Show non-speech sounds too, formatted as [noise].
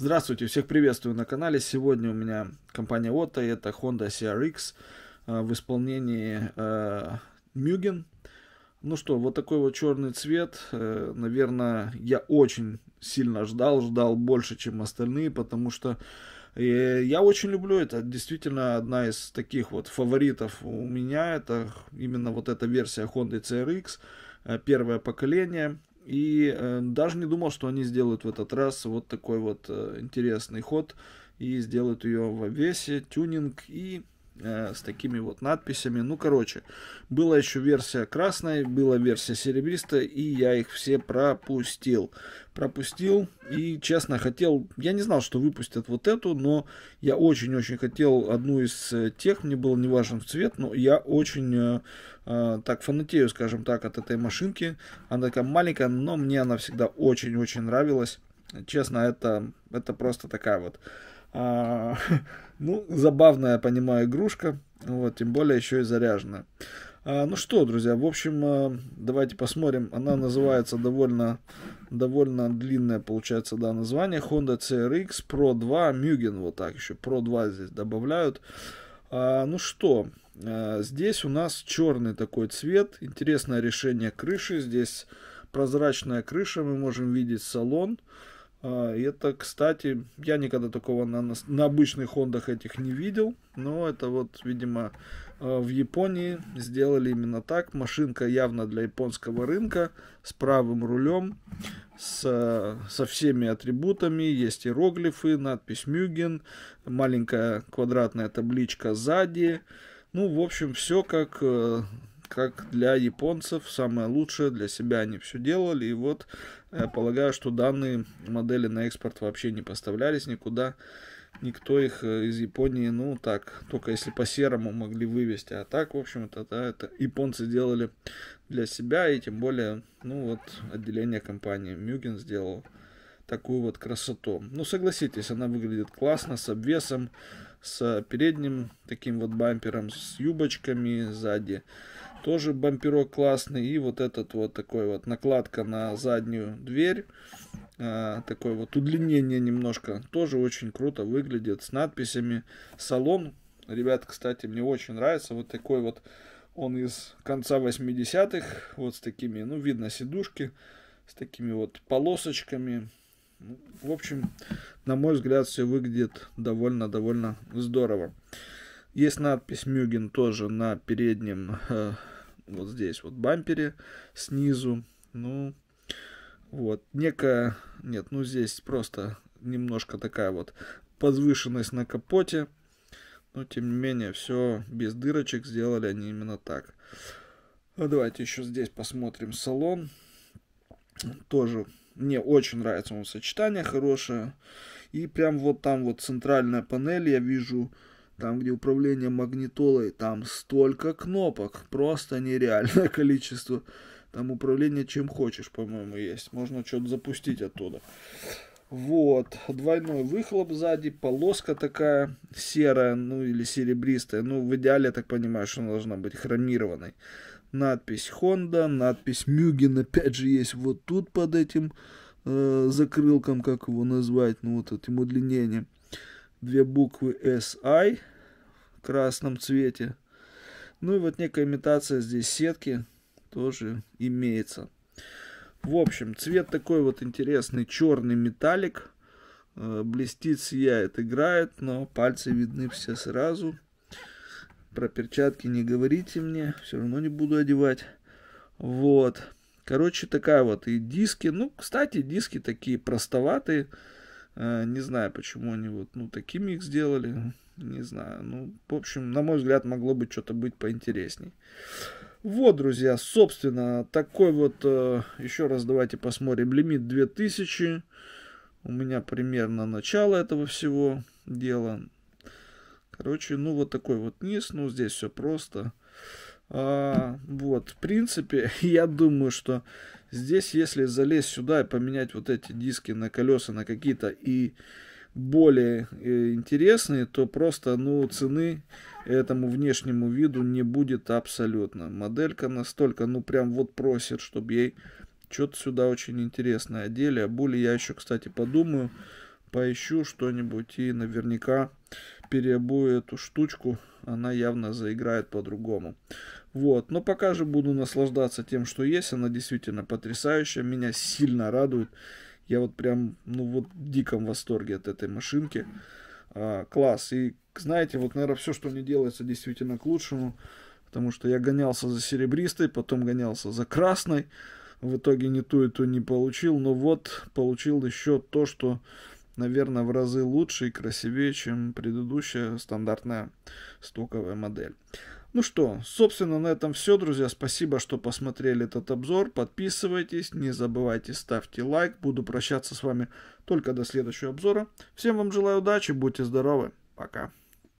Здравствуйте, всех приветствую на канале. Сегодня у меня компания Otto, это Honda CRX э, в исполнении э, Mugen. Ну что, вот такой вот черный цвет. Э, наверное, я очень сильно ждал, ждал больше, чем остальные, потому что я очень люблю это. Действительно, одна из таких вот фаворитов у меня, это именно вот эта версия Honda CRX, первое поколение и э, даже не думал, что они сделают в этот раз вот такой вот э, интересный ход и сделают ее в обвесе, тюнинг и Э, с такими вот надписями. Ну, короче, была еще версия красная, была версия серебристая, и я их все пропустил. Пропустил и, честно, хотел... Я не знал, что выпустят вот эту, но я очень-очень хотел одну из э, тех, мне было не в цвет, но я очень э, э, так фанатею, скажем так, от этой машинки. Она такая маленькая, но мне она всегда очень-очень нравилась. Честно, это, это просто такая вот а, [laughs] ну, забавная, я понимаю, игрушка. Вот, тем более еще и заряженная. А, ну что, друзья, в общем, а, давайте посмотрим. Она называется довольно, довольно длинное, получается, да, название. Honda CRX Pro 2 Mugen, вот так еще. Pro 2 здесь добавляют. Ну что, здесь у нас черный такой цвет. Интересное решение крыши. Здесь прозрачная крыша, мы можем видеть салон. Салон а, это, кстати, я никогда такого на, на обычных Хондах этих не видел, но это вот, видимо, а, в Японии сделали именно так. Машинка явно для японского рынка, с правым рулем, с, со всеми атрибутами, есть иероглифы, надпись Мюген, маленькая квадратная табличка сзади. Ну, в общем, все как э, как для японцев, самое лучшее для себя они все делали. И вот э, полагаю, что данные модели на экспорт вообще не поставлялись никуда. Никто их э, из Японии, ну так, только если по-серому могли вывести. А так, в общем-то, да, это японцы делали для себя, и тем более, ну вот, отделение компании Мюген сделал такую вот красоту. Ну, согласитесь, она выглядит классно, с обвесом, с передним таким вот бампером, с юбочками сзади. Тоже бамперок классный. И вот этот вот такой вот накладка на заднюю дверь. А, такое вот удлинение немножко. Тоже очень круто выглядит с надписями. Салон. Ребят, кстати, мне очень нравится. Вот такой вот он из конца 80-х. Вот с такими, ну, видно, сидушки. С такими вот полосочками ну, в общем, на мой взгляд, все выглядит довольно-довольно здорово. Есть надпись Мюген тоже на переднем, э, вот здесь вот бампере снизу. Ну, вот, некая, нет, ну здесь просто немножко такая вот подвышенность на капоте. Но, тем не менее, все без дырочек сделали они именно так. А давайте еще здесь посмотрим салон. Тоже мне очень нравится он сочетание хорошее. И прям вот там вот центральная панель я вижу, там где управление магнитолой, там столько кнопок, просто нереальное [laughs] количество. Там управление чем хочешь, по-моему, есть. Можно что-то запустить оттуда. Вот, двойной выхлоп сзади, полоска такая серая, ну или серебристая. Ну, в идеале, я так понимаю, что она должна быть хромированной надпись Honda, надпись Mugen опять же, есть вот тут под этим э, закрылком, как его назвать, ну вот этим удлинением. Две буквы SI в красном цвете. Ну и вот некая имитация здесь сетки тоже имеется. В общем, цвет такой вот интересный, черный металлик. Э, блестит, сияет, играет, но пальцы видны все сразу. Про перчатки не говорите мне, все равно не буду одевать. Вот. Короче, такая вот и диски. Ну, кстати, диски такие простоватые. Э, не знаю, почему они вот ну, такими их сделали. Не знаю. Ну, в общем, на мой взгляд, могло бы что-то быть поинтересней. Вот, друзья, собственно, такой вот... Э, Еще раз давайте посмотрим. Лимит 2000. У меня примерно начало этого всего дела. Короче, ну вот такой вот низ, ну здесь все просто. А, вот, в принципе, [laughs] я думаю, что здесь, если залезть сюда и поменять вот эти диски на колеса на какие-то и более э, интересные, то просто, ну, цены этому внешнему виду не будет абсолютно. Моделька настолько, ну, прям вот просит, чтобы ей что-то сюда очень интересное одели. А более я еще, кстати, подумаю, поищу что-нибудь и наверняка переобую эту штучку, она явно заиграет по-другому. Вот, но пока же буду наслаждаться тем, что есть, она действительно потрясающая, меня сильно радует. Я вот прям, ну вот в диком восторге от этой машинки. А, класс. И знаете, вот, наверное, все, что не делается, действительно к лучшему. Потому что я гонялся за серебристой, потом гонялся за красной. В итоге ни ту и ту не получил. Но вот получил еще то, что наверное, в разы лучше и красивее, чем предыдущая стандартная стоковая модель. Ну что, собственно, на этом все, друзья. Спасибо, что посмотрели этот обзор. Подписывайтесь, не забывайте, ставьте лайк. Буду прощаться с вами только до следующего обзора. Всем вам желаю удачи, будьте здоровы. Пока.